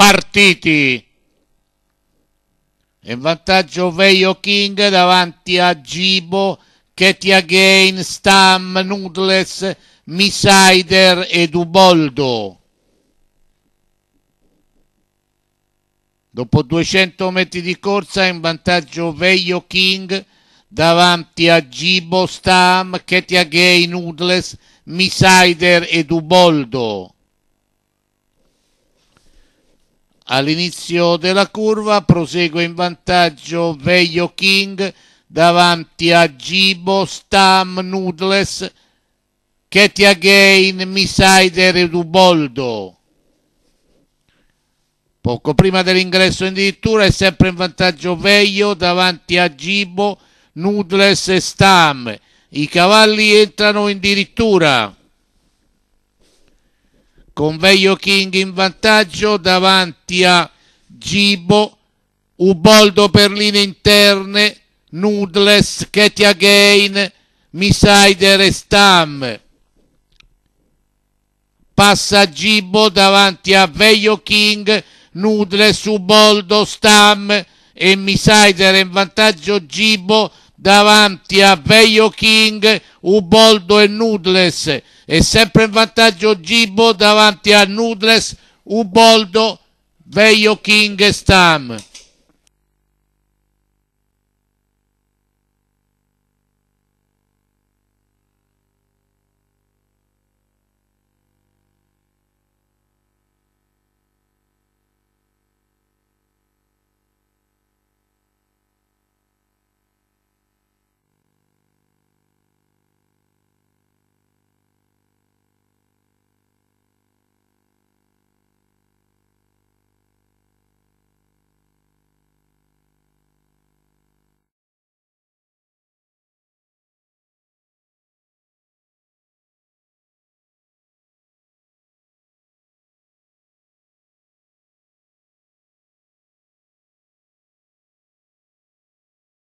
partiti. In vantaggio Veio King davanti a Gibo, Ketia Gain, Stam, Noodles, Misider e Duboldo. Dopo 200 metri di corsa in vantaggio Veio King davanti a Gibo, Stam, Ketia Gain, Noodles, Misider e Duboldo. All'inizio della curva prosegue in vantaggio Veio King davanti a Gibo, Stam, Noodles, Katie Again, Misider e Duboldo. Poco prima dell'ingresso in dirittura è sempre in vantaggio Veio davanti a Gibo, Noodles e Stam. I cavalli entrano in dirittura con Veio King in vantaggio davanti a Gibo, Uboldo per linee interne, Nudles, Katie Again, Misaider e Stam. Passa Gibo davanti a Veio King, Nudles, Uboldo, Stam e Misaider in vantaggio Gibo davanti a Veio King, Uboldo e Nudles e sempre in vantaggio Gibo davanti a Nudles, Uboldo, Veio King e Stam.